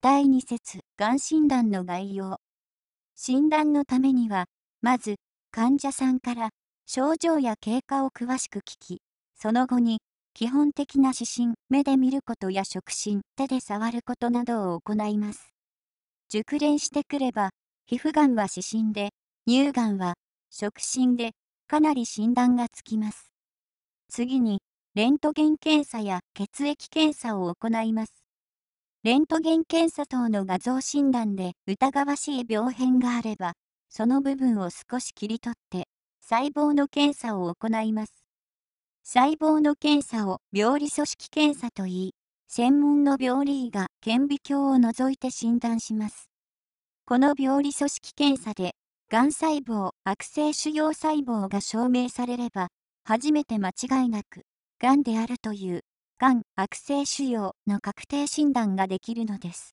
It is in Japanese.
第2節がん診断の概要診断のためにはまず患者さんから症状や経過を詳しく聞きその後に基本的な指針目で見ることや触診手で触ることなどを行います熟練してくれば皮膚がんは指針で乳がんは触診でかなり診断がつきます次にレントゲン検査や血液検査を行いますレントゲン検査等の画像診断で疑わしい病変があれば、その部分を少し切り取って、細胞の検査を行います。細胞の検査を病理組織検査といい、専門の病理医が顕微鏡を除いて診断します。この病理組織検査で、がん細胞、悪性腫瘍細胞が証明されれば、初めて間違いなく、がんであるというがん悪性腫瘍の確定診断ができるのです。